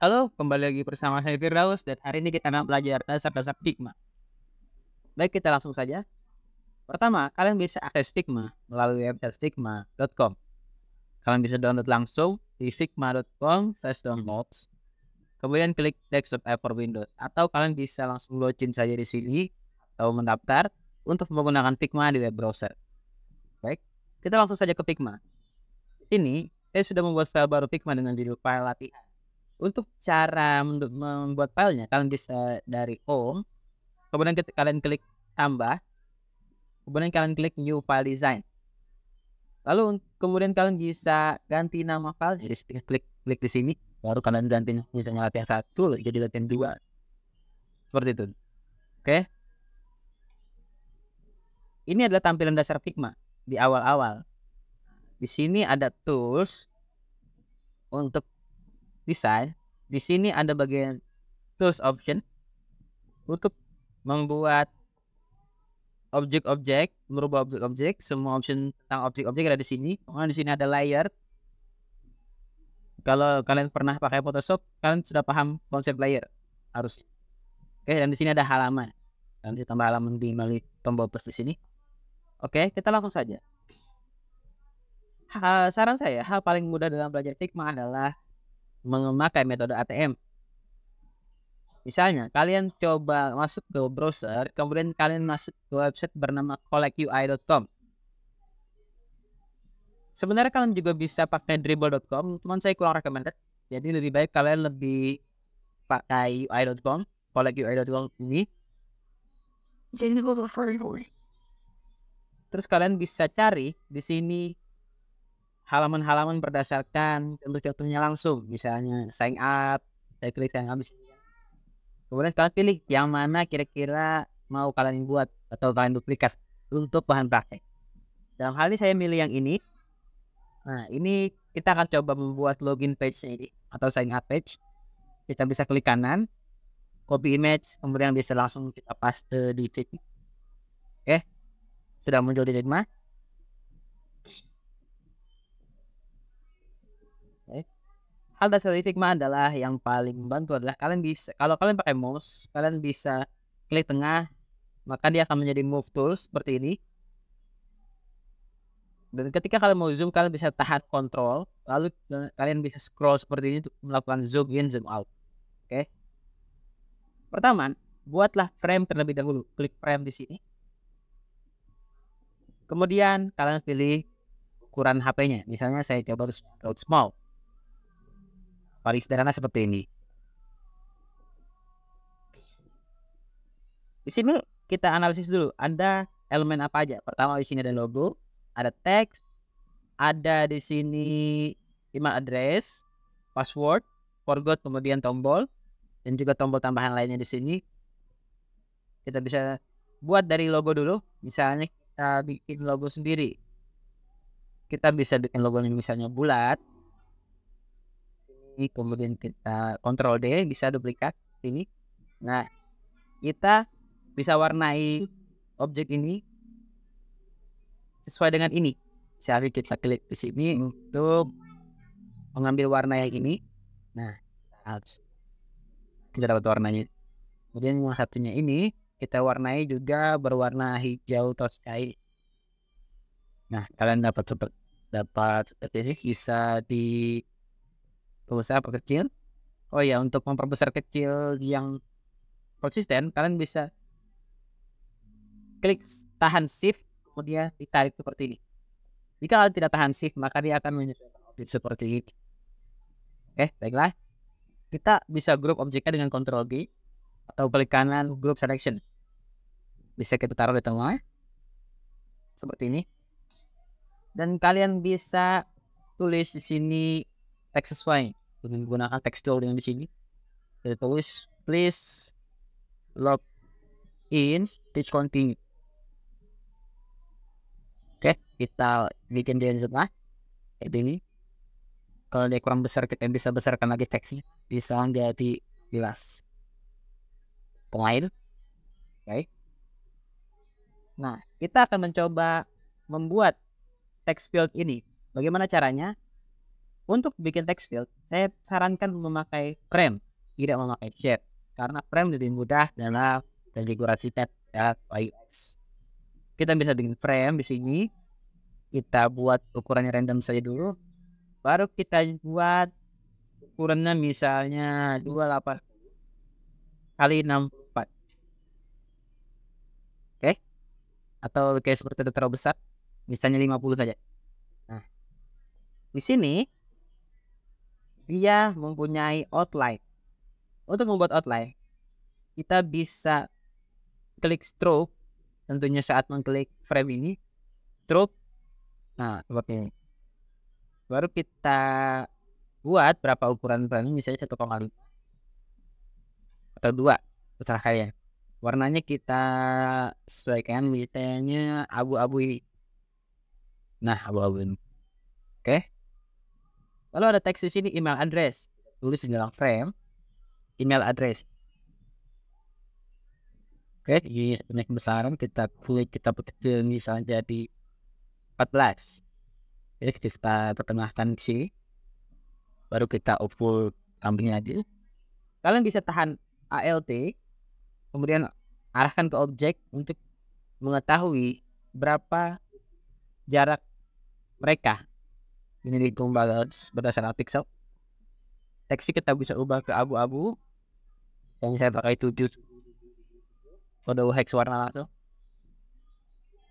Halo, kembali lagi bersama saya Firdaus dan hari ini kita akan belajar dasar-dasar stigma. Baik, kita langsung saja. Pertama, kalian bisa akses stigma melalui website stigma.com. Kalian bisa download langsung di stigma.com slash download. Kemudian klik desktop app for Windows atau kalian bisa langsung login saja di sini atau mendaftar untuk menggunakan Figma di web browser. Baik, kita langsung saja ke Figma. Ini saya sudah membuat file baru Figma dengan judul file latihan untuk cara membuat filenya kalian bisa dari home, kemudian kalian klik tambah, kemudian kalian klik new file design. Lalu kemudian kalian bisa ganti nama file, jadi klik klik di sini, baru kalian ganti misalnya latihan satu jadi latihan dua, seperti itu. Oke. Ini adalah tampilan dasar Figma di awal-awal. Di sini ada tools untuk desain di sini ada bagian tools option untuk membuat objek-objek, merubah objek-objek, semua option tentang objek-objek ada di sini. Kemudian di sini ada layer. Kalau kalian pernah pakai Photoshop, kalian sudah paham konsep layer harus. Oke, dan di sini ada halaman. Kalian bisa tambah halaman di melalui tombol plus di sini. Oke, kita langsung saja. Hal, saran saya, hal paling mudah dalam belajar Figma adalah memakai metode ATM. Misalnya, kalian coba masuk ke browser, kemudian kalian masuk ke website bernama collectui.com. Sebenarnya kalian juga bisa pakai dribble.com, cuman saya kurang recommended. Jadi lebih baik kalian lebih pakai UI.com, collectui.com ini. Terus kalian bisa cari di sini halaman-halaman berdasarkan contoh-contohnya langsung misalnya sign up saya klik yang up kemudian kalian pilih yang mana kira-kira mau kalian buat atau kalian duplikat untuk bahan praktek dalam hal ini saya milih yang ini nah ini kita akan coba membuat login page ini atau sign up page kita bisa klik kanan copy image kemudian bisa langsung kita paste di feed oke sudah muncul di Figma Hal dasar scientific mah adalah yang paling membantu adalah kalian bisa kalau kalian pakai mouse kalian bisa klik tengah maka dia akan menjadi move tool seperti ini dan ketika kalian mau zoom kalian bisa tahan control lalu kalian bisa scroll seperti ini untuk melakukan zoom in zoom out oke pertama buatlah frame terlebih dahulu klik frame di sini kemudian kalian pilih ukuran HP-nya misalnya saya coba small paling sederhana seperti ini di sini kita analisis dulu ada elemen apa aja pertama di sini ada logo ada teks ada di sini email address password forgot kemudian tombol dan juga tombol tambahan lainnya di sini kita bisa buat dari logo dulu misalnya kita bikin logo sendiri kita bisa bikin logo yang misalnya bulat ini kemudian kita kontrol D bisa duplikat ini nah kita bisa warnai objek ini sesuai dengan ini bisa kita klik di sini untuk mengambil warna yang ini nah harus kita dapat warnanya kemudian yang satunya ini kita warnai juga berwarna hijau sky nah kalian dapat dapat seperti ini bisa di pengusaha perkecil oh ya untuk memperbesar kecil yang konsisten kalian bisa klik tahan shift kemudian ditarik seperti ini jika kalian tidak tahan shift maka dia akan menyesuaikan objek seperti ini oke baiklah kita bisa grup objeknya dengan Ctrl G atau klik kanan group selection bisa kita taruh di tengah seperti ini dan kalian bisa tulis di sini teks sesuai dengan menggunakan tekstur yang di sini jadi tulis please log in teach continue oke kita bikin dia di sebelah kayak ini kalau dia kurang besar kita bisa besarkan lagi teksnya bisa jadi jelas pemain oke okay. nah kita akan mencoba membuat text field ini bagaimana caranya untuk bikin text field, saya sarankan memakai frame, tidak memakai shape. Karena frame lebih mudah dalam konfigurasi tab ya, Kita bisa bikin frame di sini. Kita buat ukurannya random saja dulu. Baru kita buat ukurannya misalnya 28 kali 64. Oke. Okay. Atau kayak seperti itu terlalu besar. Misalnya 50 saja. Nah. Di sini dia mempunyai outline. Untuk membuat outline, kita bisa klik stroke tentunya saat mengklik frame ini stroke nah seperti ini baru kita buat berapa ukuran frame misalnya 1,5 atau 2 terserah kalian warnanya kita sesuaikan misalnya abu-abu nah abu-abu ini oke okay. Lalu ada teks di sini email address. Tulis di dalam frame email address. Oke, ini banyak besaran kita klik kita kecil misalnya jadi 14. Jadi kita pertengahkan di sini. Baru kita upload kambingnya aja. Kalian bisa tahan ALT kemudian arahkan ke objek untuk mengetahui berapa jarak mereka ini nilitong balance berdasarkan pixel. teksi kita bisa ubah ke abu-abu. Yang saya pakai 7 kode hex warna langsung.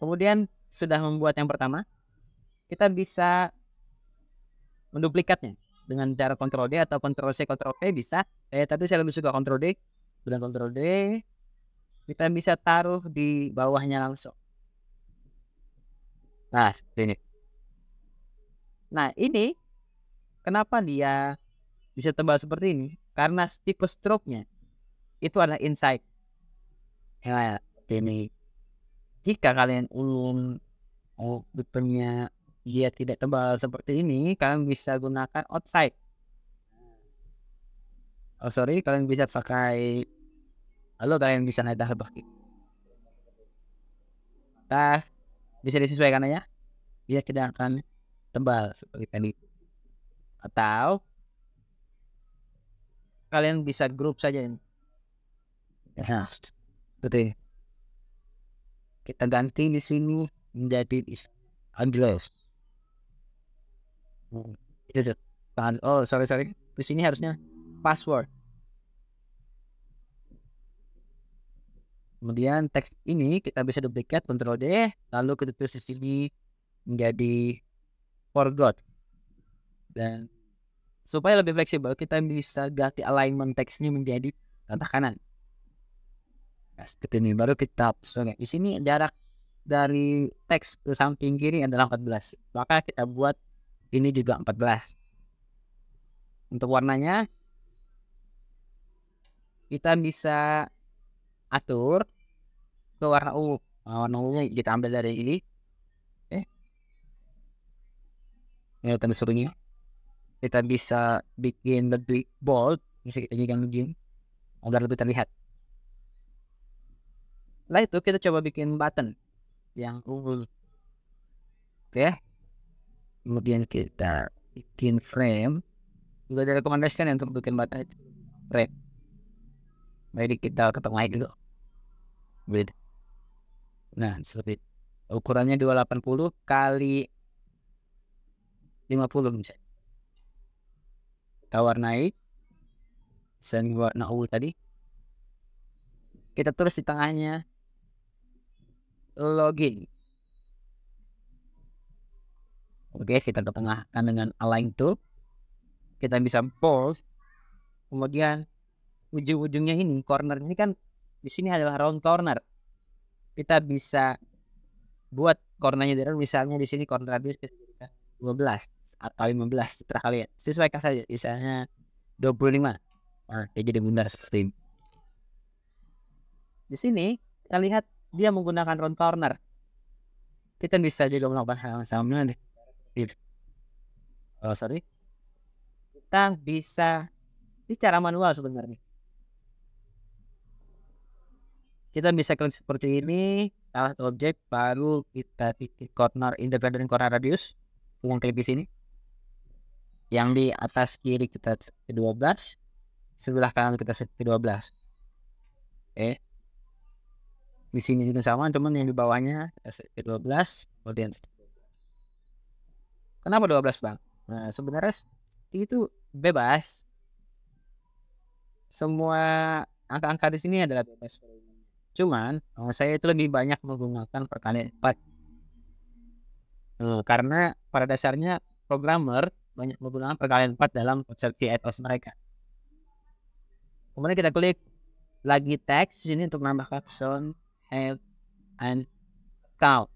Kemudian sudah membuat yang pertama, kita bisa menduplikatnya dengan cara Ctrl D atau Ctrl C Ctrl V bisa. Eh tadi saya lebih suka Ctrl D. Dengan Ctrl D kita bisa taruh di bawahnya langsung. Nah, seperti ini. Nah ini kenapa dia bisa tebal seperti ini? Karena tipe stroke-nya itu adalah inside Ya, ini jika kalian ulung oh betulnya dia tidak tebal seperti ini, kalian bisa gunakan outside. Oh sorry, kalian bisa pakai halo kalian bisa naik pakai. Nah, bisa disesuaikan ya. Dia tidak akan tebal seperti tadi atau kalian bisa grup saja nah, seperti kita ganti di sini menjadi address hmm, kan, oh sorry sorry di sini harusnya password kemudian teks ini kita bisa duplikat kontrol D lalu kita tulis di sini menjadi forgot dan supaya lebih fleksibel kita bisa ganti alignment teksnya menjadi rata kanan nah, seperti ini baru kita sore di sini jarak dari teks ke samping kiri adalah 14 maka kita buat ini juga 14 untuk warnanya kita bisa atur ke warna ungu warna ungu kita ambil dari ini ya tanda serunya kita bisa bikin lebih bold bisa kita jadikan gym agar lebih terlihat setelah itu kita coba bikin button yang unggul oke okay. kemudian kita bikin frame juga direkomendasikan kan ya untuk bikin button frame mari kita ketemu lagi dulu Nah, seperti ukurannya 280 kali 50 misalnya kita warnai desain warna ungu tadi kita tulis di tengahnya login oke kita ke tengahkan dengan align tool kita bisa pause kemudian ujung-ujungnya ini corner ini kan di sini adalah round corner kita bisa buat cornernya dari misalnya di sini corner habis 12 atau 15 setelah kalian sesuaikan saja misalnya 25 Nah, dia jadi bundar seperti ini. Di sini kita lihat dia menggunakan round corner. Kita bisa juga melakukan hal yang sama deh. Iya. Oh, sorry. Kita bisa ini cara manual sebenarnya. Kita bisa klik seperti ini, salah objek baru kita bikin corner independent corner radius yang klik di yang di atas kiri kita ke 12 sebelah kanan kita set ke 12 oke di sini juga sama cuman yang di bawahnya set ke 12 kemudian kenapa 12 bang nah sebenarnya itu bebas semua angka-angka di sini adalah bebas cuman saya itu lebih banyak menggunakan perkalian 4 karena pada dasarnya programmer banyak menggunakan perkalian 4 dalam konsep etos mereka. Kemudian kita klik lagi teks sini untuk menambahkan caption, help, and count.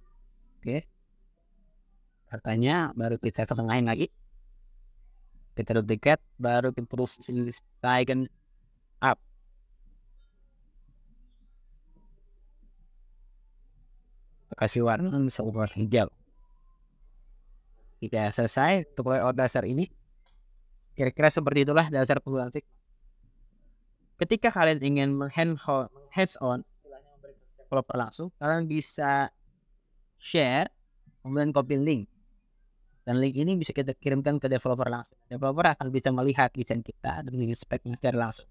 Oke. Okay. Artinya baru kita tengahin lagi. Kita duplikat baru kita terus selesaikan up. Kasih warna bisa warna hijau tidak selesai untuk layout dasar ini kira-kira seperti itulah dasar penggunaan Figma ketika kalian ingin hands on developer langsung kalian bisa share kemudian copy link dan link ini bisa kita kirimkan ke developer langsung developer akan bisa melihat desain kita dan speknya secara langsung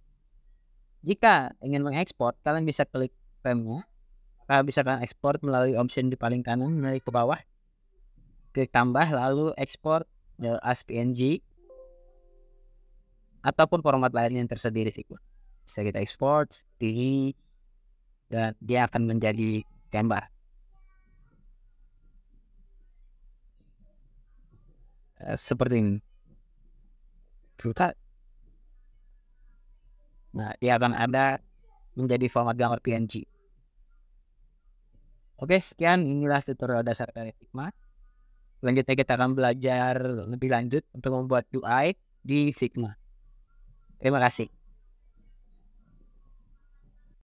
jika ingin mengekspor kalian bisa klik frame kalian bisa kalian ekspor melalui option di paling kanan naik ke bawah klik tambah lalu ekspor ya, as PNG ataupun format lain yang tersedia di figur bisa kita export tinggi dan dia akan menjadi gambar eh, seperti ini brutal nah dia akan ada menjadi format gambar PNG oke sekian inilah tutorial dasar dari Figma Selanjutnya kita akan belajar lebih lanjut untuk membuat UI di Figma. Terima kasih.